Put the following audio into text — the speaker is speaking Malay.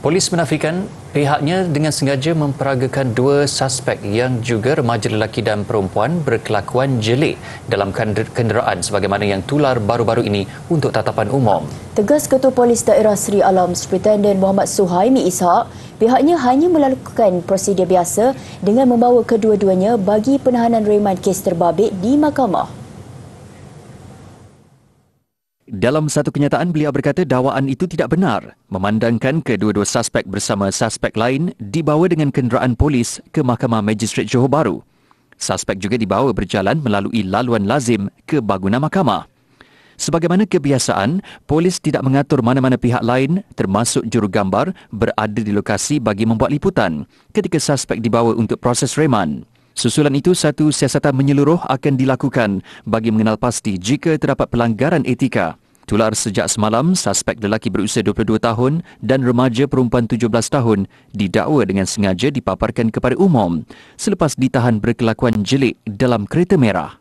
Polis menafikan pihaknya dengan sengaja memperagakan dua suspek yang juga remaja lelaki dan perempuan berkelakuan jelik dalam kenderaan sebagaimana yang tular baru-baru ini untuk tatapan umum. Tegas Ketua Polis Daerah Seri Alam Superintendent Muhammad Suhaimi Ishak, pihaknya hanya melakukan prosedur biasa dengan membawa kedua-duanya bagi penahanan reman kes terbabit di mahkamah. Dalam satu kenyataan, beliau berkata dakwaan itu tidak benar, memandangkan kedua-dua suspek bersama suspek lain dibawa dengan kenderaan polis ke Mahkamah Magistrate Johor Bahru. Suspek juga dibawa berjalan melalui laluan lazim ke bangunan mahkamah. Sebagaimana kebiasaan, polis tidak mengatur mana-mana pihak lain termasuk jurugambar berada di lokasi bagi membuat liputan ketika suspek dibawa untuk proses reman. Susulan itu satu siasatan menyeluruh akan dilakukan bagi mengenal pasti jika terdapat pelanggaran etika. Tular sejak semalam, suspek lelaki berusia 22 tahun dan remaja perempuan 17 tahun didakwa dengan sengaja dipaparkan kepada umum selepas ditahan berkelakuan jelik dalam kereta merah.